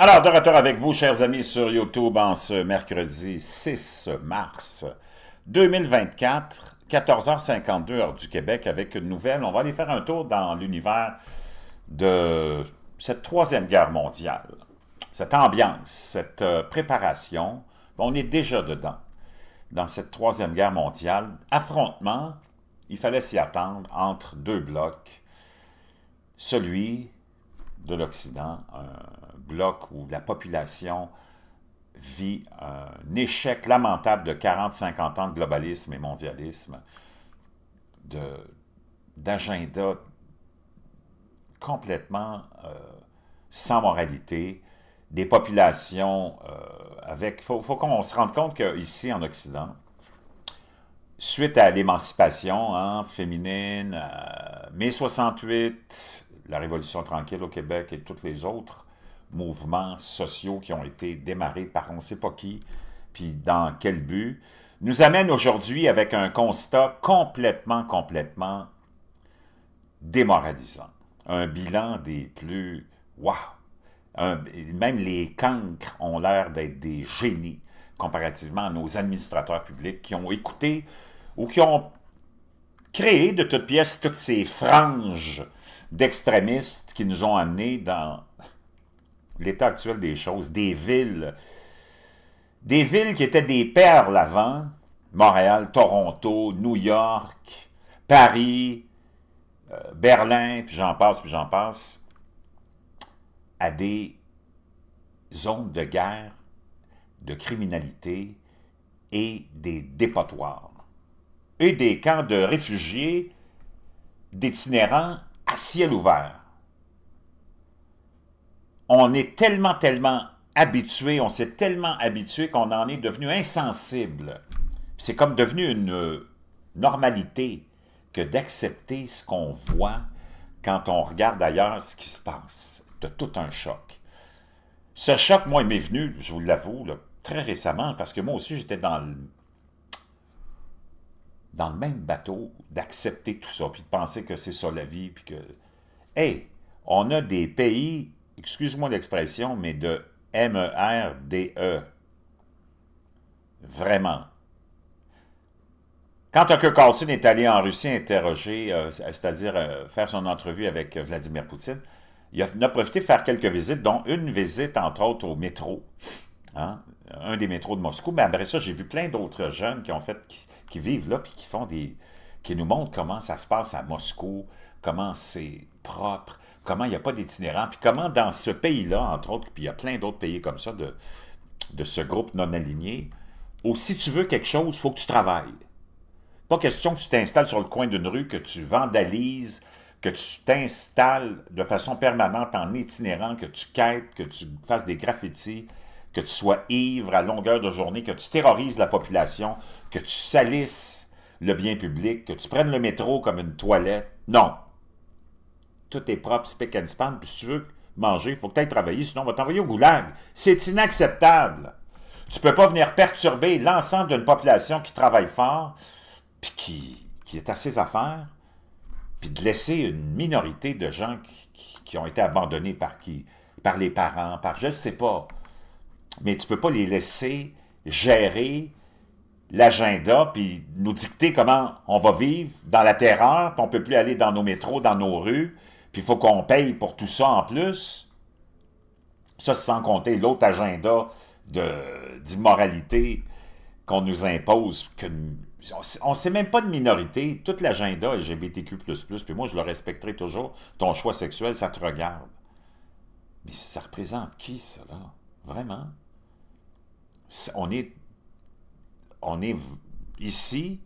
Alors, de retour avec vous, chers amis, sur YouTube en ce mercredi 6 mars 2024, 14h52 heure du Québec, avec une nouvelle. On va aller faire un tour dans l'univers de cette troisième guerre mondiale, cette ambiance, cette euh, préparation. On est déjà dedans, dans cette troisième guerre mondiale. Affrontement, il fallait s'y attendre, entre deux blocs, celui de l'Occident, un bloc où la population vit un échec lamentable de 40-50 ans de globalisme et mondialisme, d'agenda complètement euh, sans moralité, des populations euh, avec... Il faut, qu'on se rende compte qu'ici, en Occident, suite à l'émancipation hein, féminine, euh, mai 68, la Révolution tranquille au Québec et tous les autres mouvements sociaux qui ont été démarrés par on ne sait pas qui, puis dans quel but, nous amène aujourd'hui avec un constat complètement, complètement démoralisant. Un bilan des plus... Waouh! Même les cancres ont l'air d'être des génies comparativement à nos administrateurs publics qui ont écouté ou qui ont créé de toutes pièces toutes ces franges d'extrémistes qui nous ont amenés dans l'état actuel des choses, des villes, des villes qui étaient des perles avant, Montréal, Toronto, New York, Paris, euh, Berlin, puis j'en passe, puis j'en passe, à des zones de guerre, de criminalité et des dépotoirs. Et des camps de réfugiés, d'itinérants ciel ouvert. On est tellement, tellement habitué, on s'est tellement habitué qu'on en est devenu insensible. C'est comme devenu une normalité que d'accepter ce qu'on voit quand on regarde ailleurs ce qui se passe. de tout un choc. Ce choc, moi, il m'est venu, je vous l'avoue, très récemment, parce que moi aussi, j'étais dans le dans le même bateau, d'accepter tout ça, puis de penser que c'est ça la vie, puis que... Hey, on a des pays, excuse-moi l'expression, mais de merde e. Vraiment. Quand Tucker Carlson est allé en Russie interroger, euh, c'est-à-dire euh, faire son entrevue avec Vladimir Poutine, il a, profité de faire quelques visites, dont une visite, entre autres, au métro. Hein, un des métros de Moscou. Mais après ça, j'ai vu plein d'autres jeunes qui ont fait, qui vivent là, puis qui font des... qui nous montrent comment ça se passe à Moscou, comment c'est propre, comment il n'y a pas d'itinérants, puis comment dans ce pays-là, entre autres, puis il y a plein d'autres pays comme ça, de, de ce groupe non aligné, ou oh, si tu veux quelque chose, il faut que tu travailles. Pas question que tu t'installes sur le coin d'une rue, que tu vandalises, que tu t'installes de façon permanente en itinérant, que tu quêtes, que tu fasses des graffitis, que tu sois ivre à longueur de journée, que tu terrorises la population que tu salisses le bien public, que tu prennes le métro comme une toilette. Non. Tout est propre, spick and span, puis si tu veux manger, il faut tu ailles travailler, sinon on va t'envoyer au goulag. C'est inacceptable. Tu ne peux pas venir perturber l'ensemble d'une population qui travaille fort, puis qui, qui est à ses affaires, puis de laisser une minorité de gens qui, qui, ont été abandonnés par qui? Par les parents, par je ne sais pas. Mais tu ne peux pas les laisser gérer l'agenda, puis nous dicter comment on va vivre dans la terreur, puis on ne peut plus aller dans nos métros, dans nos rues, puis il faut qu'on paye pour tout ça en plus. Ça, sans compter l'autre agenda d'immoralité qu'on nous impose, que on ne sait même pas de minorité, tout l'agenda LGBTQ++, puis moi je le respecterai toujours, ton choix sexuel, ça te regarde. Mais ça représente qui, ça, là? Vraiment? on est on est ici,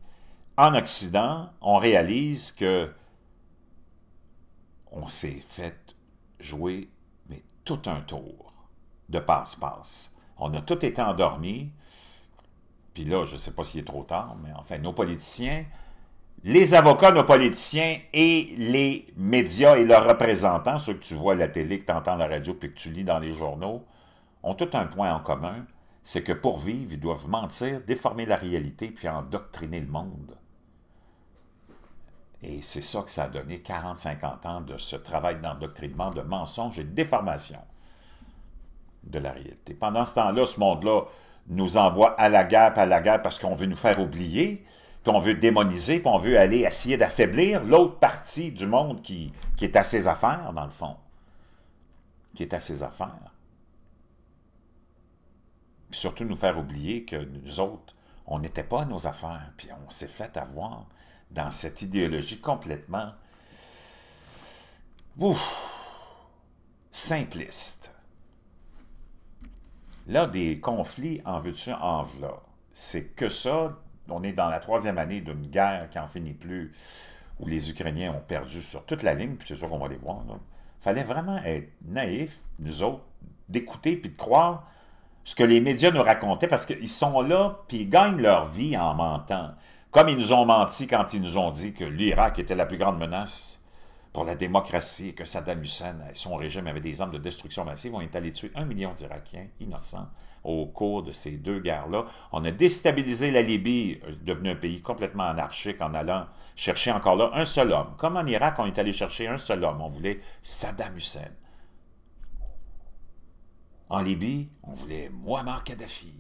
en Occident, on réalise que on s'est fait jouer mais tout un tour de passe-passe. On a tout été endormi. puis là, je ne sais pas s'il est trop tard, mais enfin, nos politiciens, les avocats, nos politiciens et les médias et leurs représentants, ceux que tu vois à la télé, que tu entends à la radio, puis que tu lis dans les journaux, ont tout un point en commun, c'est que pour vivre, ils doivent mentir, déformer la réalité, puis endoctriner le monde. Et c'est ça que ça a donné 40-50 ans de ce travail d'endoctrinement, de mensonge et de déformation de la réalité. Pendant ce temps-là, ce monde-là nous envoie à la guerre, à la guerre, parce qu'on veut nous faire oublier, qu'on veut démoniser, qu'on veut aller essayer d'affaiblir l'autre partie du monde qui, qui est à ses affaires, dans le fond. Qui est à ses affaires surtout nous faire oublier que nous autres, on n'était pas à nos affaires, puis on s'est fait avoir dans cette idéologie complètement ouf, simpliste. Là, des conflits en veux-tu, en v'là. C'est que ça, on est dans la troisième année d'une guerre qui n'en finit plus, où les Ukrainiens ont perdu sur toute la ligne, puis c'est sûr qu'on va les voir. Il fallait vraiment être naïf, nous autres, d'écouter puis de croire ce que les médias nous racontaient, parce qu'ils sont là, puis ils gagnent leur vie en mentant. Comme ils nous ont menti quand ils nous ont dit que l'Irak était la plus grande menace pour la démocratie et que Saddam Hussein et son régime avaient des armes de destruction massive, on est allé tuer un million d'Irakiens innocents au cours de ces deux guerres-là. On a déstabilisé la Libye, euh, devenu un pays complètement anarchique en allant chercher encore là un seul homme. Comme en Irak, on est allé chercher un seul homme. On voulait Saddam Hussein. En Libye, on voulait Muammar Kadhafi.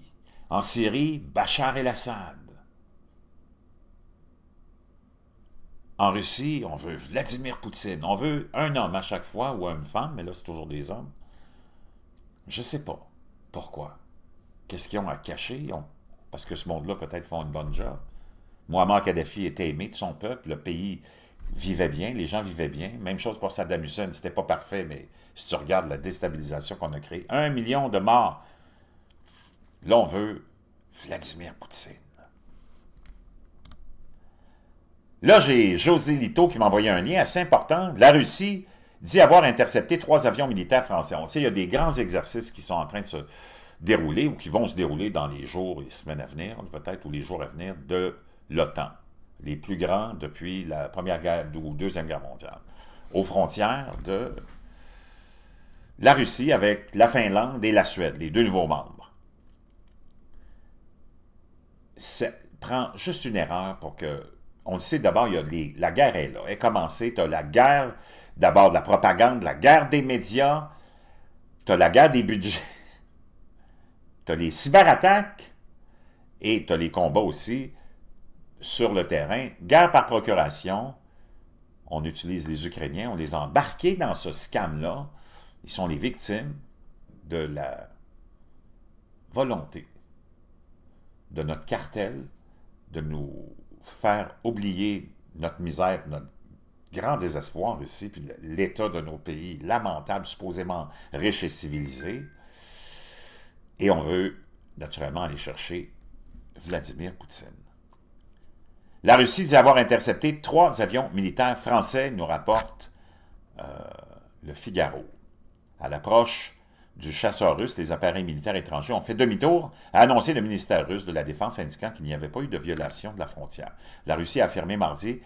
En Syrie, Bachar el-Assad. En Russie, on veut Vladimir Poutine. On veut un homme à chaque fois, ou une femme, mais là, c'est toujours des hommes. Je ne sais pas pourquoi. Qu'est-ce qu'ils ont à cacher? Parce que ce monde-là, peut-être, font une bonne job. Muammar Kadhafi était aimé de son peuple, le pays vivait bien, les gens vivaient bien. Même chose pour Saddam Hussein, c'était pas parfait, mais si tu regardes la déstabilisation qu'on a créée, un million de morts. Là, on veut Vladimir Poutine. Là, j'ai José Lito qui m'a envoyé un lien assez important. La Russie dit avoir intercepté trois avions militaires français. On sait qu'il y a des grands exercices qui sont en train de se dérouler ou qui vont se dérouler dans les jours et semaines à venir, peut-être, ou les jours à venir, de l'OTAN. Les plus grands depuis la Première Guerre ou Deuxième Guerre mondiale. Aux frontières de la Russie avec la Finlande et la Suède, les deux nouveaux membres. Ça prend juste une erreur pour que... On le sait d'abord, la guerre est là, elle est commencée, tu as la guerre, d'abord de la propagande, la guerre des médias, tu as la guerre des budgets, tu as les cyberattaques et tu as les combats aussi sur le terrain. Guerre par procuration, on utilise les Ukrainiens, on les a embarqués dans ce scam-là, ils sont les victimes de la volonté de notre cartel de nous faire oublier notre misère, notre grand désespoir ici, puis l'état de nos pays lamentables, supposément riches et civilisés. Et on veut naturellement aller chercher Vladimir Poutine. La Russie dit avoir intercepté trois avions militaires français, nous rapporte euh, le Figaro. À l'approche du chasseur russe, les appareils militaires étrangers ont fait demi-tour, a annoncé le ministère russe de la Défense indiquant qu'il n'y avait pas eu de violation de la frontière. La Russie a affirmé mardi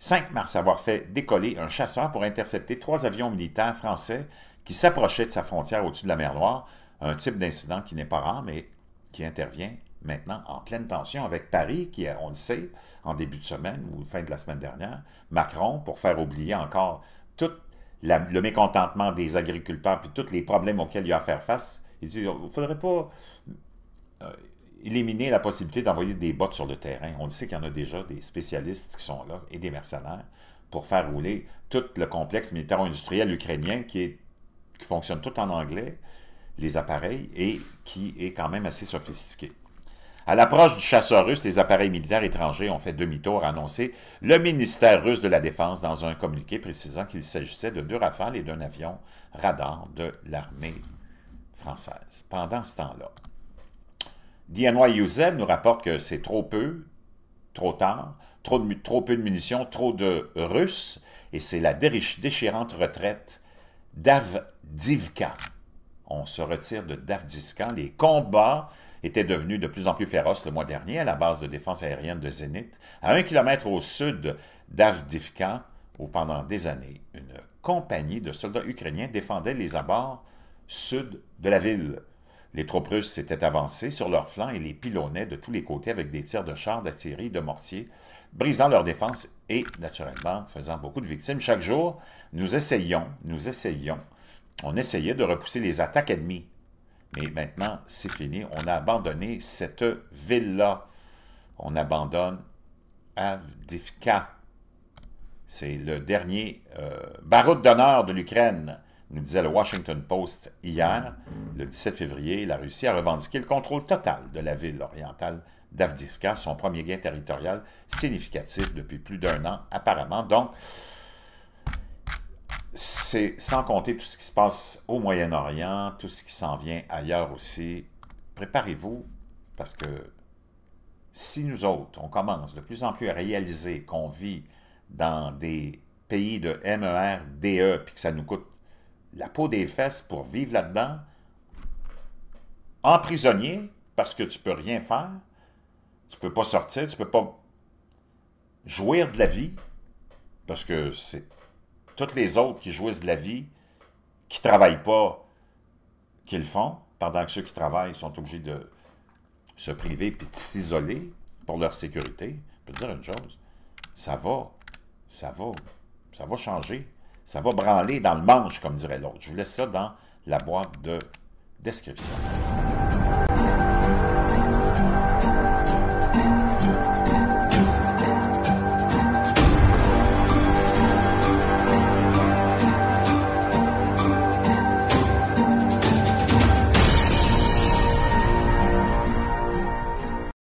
5 mars avoir fait décoller un chasseur pour intercepter trois avions militaires français qui s'approchaient de sa frontière au-dessus de la mer Noire, un type d'incident qui n'est pas rare mais qui intervient maintenant en pleine tension avec Paris, qui, on le sait, en début de semaine ou fin de la semaine dernière, Macron, pour faire oublier encore toute le mécontentement des agriculteurs, puis tous les problèmes auxquels il y a à faire face, il dit, il oh, faudrait pas euh, éliminer la possibilité d'envoyer des bottes sur le terrain. On sait qu'il y en a déjà des spécialistes qui sont là et des mercenaires pour faire rouler tout le complexe militaro-industriel ukrainien qui, est, qui fonctionne tout en anglais, les appareils, et qui est quand même assez sophistiqué. À l'approche du chasseur russe, les appareils militaires étrangers ont fait demi-tour, a annoncé le ministère russe de la Défense dans un communiqué précisant qu'il s'agissait de deux rafales et d'un avion radar de l'armée française. Pendant ce temps-là, DNY Youssef nous rapporte que c'est trop peu, trop tard, trop, peu de munitions, trop de Russes, et c'est la déchirante retraite d'Avdivka. On se retire de Davdivka, Les combats était devenu de plus en plus féroce le mois dernier à la base de défense aérienne de Zénith, à un kilomètre au sud d'Avdivka, où pendant des années, une compagnie de soldats ukrainiens défendait les abords sud de la ville. Les troupes russes s'étaient avancées sur leurs flancs et les pilonnaient de tous les côtés avec des tirs de chars, d'artillerie, de mortiers, brisant leur défense et, naturellement, faisant beaucoup de victimes. Chaque jour, nous essayions, nous essayions, on essayait de repousser les attaques ennemies mais maintenant, c'est fini. On a abandonné cette ville-là. On abandonne Avdivka. C'est le dernier euh, baroud d'honneur de l'Ukraine, nous disait le Washington Post hier. Le 17 février, la Russie a revendiqué le contrôle total de la ville orientale d'Avdivka, son premier gain territorial significatif depuis plus d'un an apparemment. Donc, c'est sans compter tout ce qui se passe au Moyen-Orient, tout ce qui s'en vient ailleurs aussi. Préparez-vous parce que si nous autres, on commence de plus en plus à réaliser qu'on vit dans des pays de MERDE e, puis que ça nous coûte la peau des fesses pour vivre là-dedans, en parce que tu peux rien faire, tu peux pas sortir, tu peux pas jouir de la vie, parce que c'est toutes les autres qui jouissent de la vie, qui ne travaillent pas, qui le font, pendant que ceux qui travaillent sont obligés de se priver puis de s'isoler pour leur sécurité. Je peux dire une chose, ça va, ça va, ça va changer. Ça va branler dans le manche, comme dirait l'autre. Je vous laisse ça dans la boîte de description.